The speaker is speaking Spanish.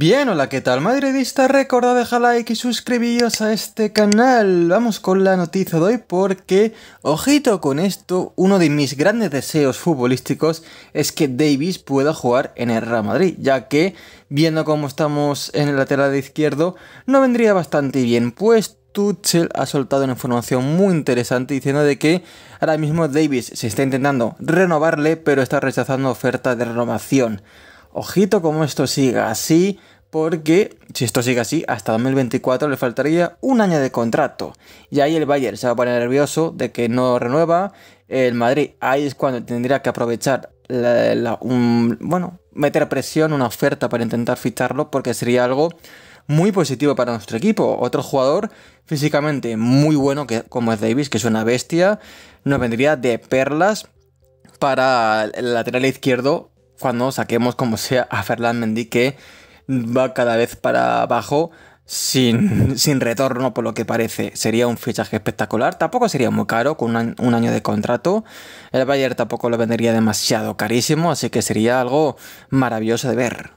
Bien, hola, ¿qué tal? Madridista, recordad dejar like y suscribiros a este canal. Vamos con la noticia de hoy porque, ojito con esto, uno de mis grandes deseos futbolísticos es que Davis pueda jugar en el Real Madrid, ya que, viendo cómo estamos en el lateral izquierdo, no vendría bastante bien, pues Tuchel ha soltado una información muy interesante diciendo de que ahora mismo Davis se está intentando renovarle, pero está rechazando oferta de renovación. Ojito como esto siga así, porque si esto sigue así, hasta 2024 le faltaría un año de contrato. Y ahí el Bayern se va a poner nervioso de que no renueva. El Madrid ahí es cuando tendría que aprovechar bueno, meter presión, una oferta para intentar ficharlo, porque sería algo muy positivo para nuestro equipo. Otro jugador físicamente muy bueno, que, como es Davis, que es una bestia, nos vendría de perlas para el lateral izquierdo cuando saquemos como sea a Ferland Mendy que va cada vez para abajo sin, sin, retorno por lo que parece. Sería un fichaje espectacular, tampoco sería muy caro con un, un año de contrato. El Bayern tampoco lo vendería demasiado carísimo, así que sería algo maravilloso de ver.